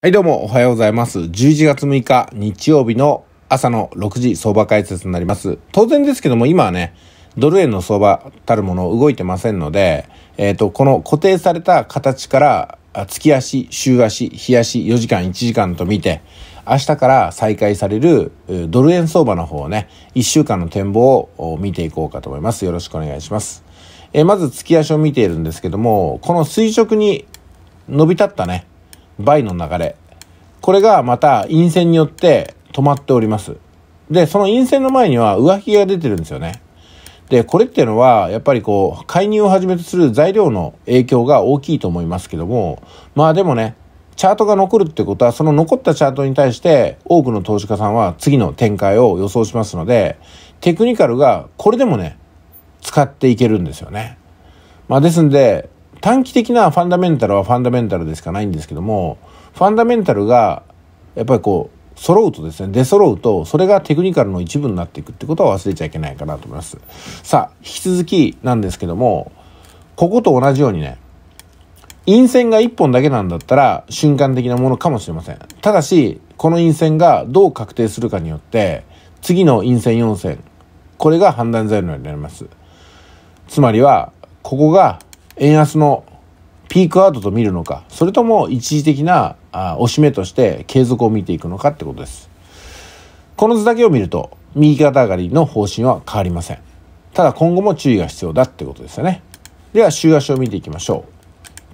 はいどうもおはようございます。11月6日日曜日の朝の6時相場解説になります。当然ですけども今はね、ドル円の相場たるもの動いてませんので、えっ、ー、と、この固定された形から月足、週足、日足4時間1時間と見て、明日から再開されるドル円相場の方をね、1週間の展望を見ていこうかと思います。よろしくお願いします。えー、まず月足を見ているんですけども、この垂直に伸び立ったね、バイの流れ。これがまた陰線によって止まっております。で、その陰線の前には上髭が出てるんですよね。で、これっていうのは、やっぱりこう、介入をはじめとする材料の影響が大きいと思いますけども、まあでもね、チャートが残るってことは、その残ったチャートに対して、多くの投資家さんは次の展開を予想しますので、テクニカルがこれでもね、使っていけるんですよね。まあですんで、短期的なファンダメンタルはファンダメンタルでしかないんですけども、ファンダメンタルが、やっぱりこう、揃うとですね、出揃うと、それがテクニカルの一部になっていくってことは忘れちゃいけないかなと思います。さあ、引き続きなんですけども、ここと同じようにね、陰線が1本だけなんだったら瞬間的なものかもしれません。ただし、この陰線がどう確定するかによって、次の陰線4線、これが判断材料になります。つまりは、ここが円安のピークアウトと見るのか、それとも一時的な押し目として継続を見ていくのかってことです。この図だけを見ると、右肩上がりの方針は変わりません。ただ今後も注意が必要だってことですよね。では、週足を見ていきましょう。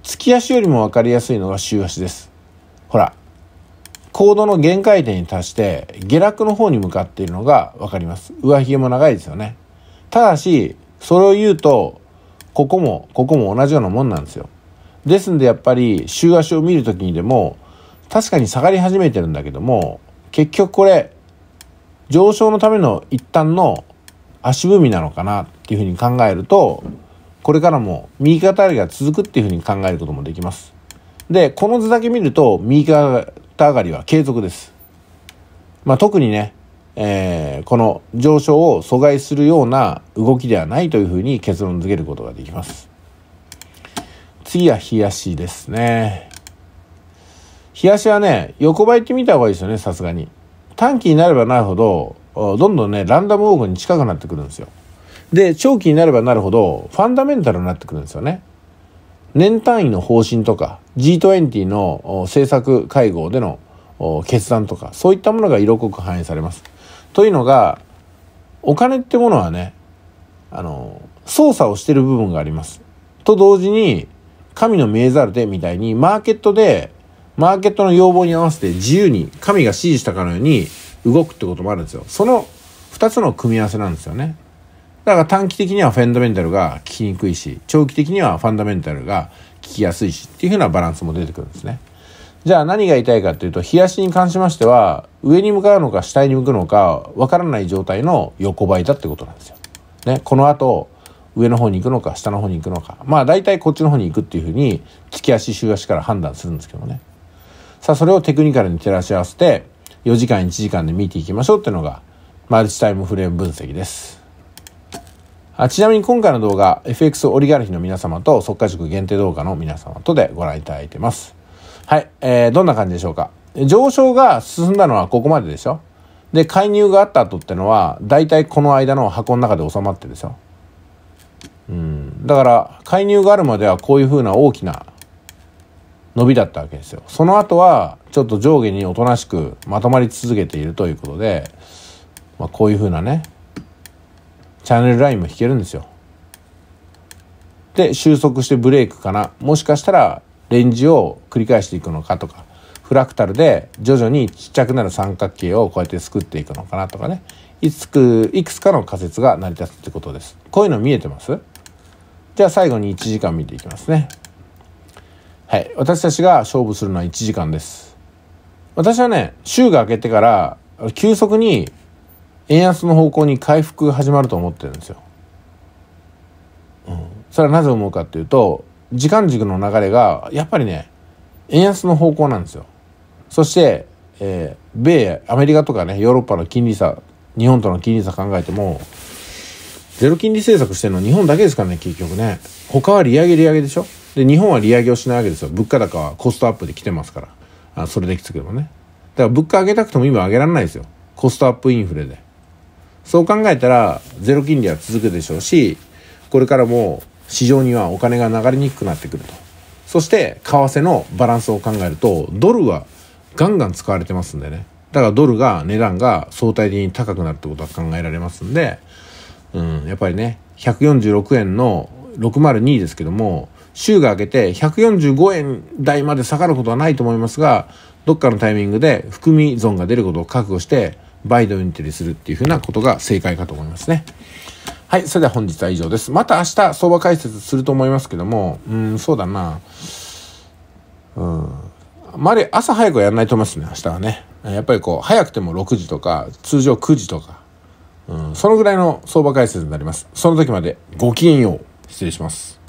月足よりも分かりやすいのが週足です。ほら、ードの限界点に達して下落の方に向かっているのが分かります。上髭も長いですよね。ただし、それを言うと、ここも、ここも同じようなもんなんですよ。ですんでやっぱり週足を見るときにでも、確かに下がり始めてるんだけども、結局これ、上昇のための一旦の足踏みなのかなっていうふうに考えると、これからも右肩上がりが続くっていうふうに考えることもできます。で、この図だけ見ると、右肩上がりは継続です。まあ、特にね、えー、この上昇を阻害するような動きではないというふうに結論付けることができます。次は冷やしですね。冷やしはね、横ばいってみた方がいいですよね、さすがに。短期になればなるほど、どんどんね、ランダムウォークに近くなってくるんですよ。で、長期になればなるほど、ファンダメンタルになってくるんですよね。年単位の方針とか、G20 の政策会合での決断とか、そういったものが色濃く反映されます。というのが、お金ってものはね、あの、操作をしてる部分があります。と同時に、神の見えざる手みたいに、マーケットで、マーケットの要望に合わせて自由に神が指示したかのように動くってこともあるんですよ。その2つの組み合わせなんですよね。だから短期的にはフェンダメンタルが効きにくいし、長期的にはファンダメンタルが効きやすいしっていう風なバランスも出てくるんですね。じゃあ何が言いたいかっていうと、冷やしに関しましては、上に向かうのか下に向くのか、わからない状態の横ばいだってことなんですよ。ね、この後、上の方に行くのか、下の方に行くのか。まあ大体こっちの方に行くっていうふうに、突き足、週足から判断するんですけどね。さあ、それをテクニカルに照らし合わせて、4時間1時間で見ていきましょうっていうのが、マルチタイムフレーム分析です。あちなみに今回の動画、FX オリガルヒの皆様と、速化塾限定動画の皆様とでご覧いただいてます。はい、えー、どんな感じでしょうか。上昇が進んだのはここまででしょ。で、介入があった後ってのは、大体この間の箱の中で収まってるでしょ。うん。だから、介入があるまではこういうふうな大きな伸びだったわけですよ。その後は、ちょっと上下におとなしくまとまり続けているということで、まあ、こういうふうなね、チャンネルラインも引けるんですよ。で、収束してブレイクかな。もしかしたら、レンジを繰り返していくのかとかフラクタルで徐々にちっちゃくなる三角形をこうやって作っていくのかなとかねいつくいくつかの仮説が成り立つってことですこういうの見えてますじゃあ最後に1時間見ていきますねはい私たちが勝負するのは1時間です私はね週が明けてから急速に円安の方向に回復が始まると思ってるんですよ、うん、それはなぜ思うかっていうと時間軸の流れが、やっぱりね、円安の方向なんですよ。そして、えー、米、アメリカとかね、ヨーロッパの金利差、日本との金利差考えても、ゼロ金利政策してるの日本だけですからね、結局ね。他は利上げ利上げでしょで、日本は利上げをしないわけですよ。物価高はコストアップで来てますから。あそれできつけどね。だから物価上げたくても今上げられないですよ。コストアップインフレで。そう考えたら、ゼロ金利は続くでしょうし、これからも市場にはお金が流れにくくなってくるとそして為替のバランスを考えるとドルはガンガン使われてますんでねだからドルが値段が相対的に高くなるってことは考えられますんで、うん、やっぱりね146円の602ですけども週が明けて145円台まで下がることはないと思いますがどっかのタイミングで含み損が出ることを覚悟してバイドインテリするっていうふうなことが正解かと思いますね。はい、それでは本日は以上です。また明日相場解説すると思いますけども、うん、そうだな。うん。あまり朝早くはやらないと思いますね、明日はね。やっぱりこう、早くても6時とか、通常9時とか、うん、そのぐらいの相場解説になります。その時までごきげんよう。失礼します。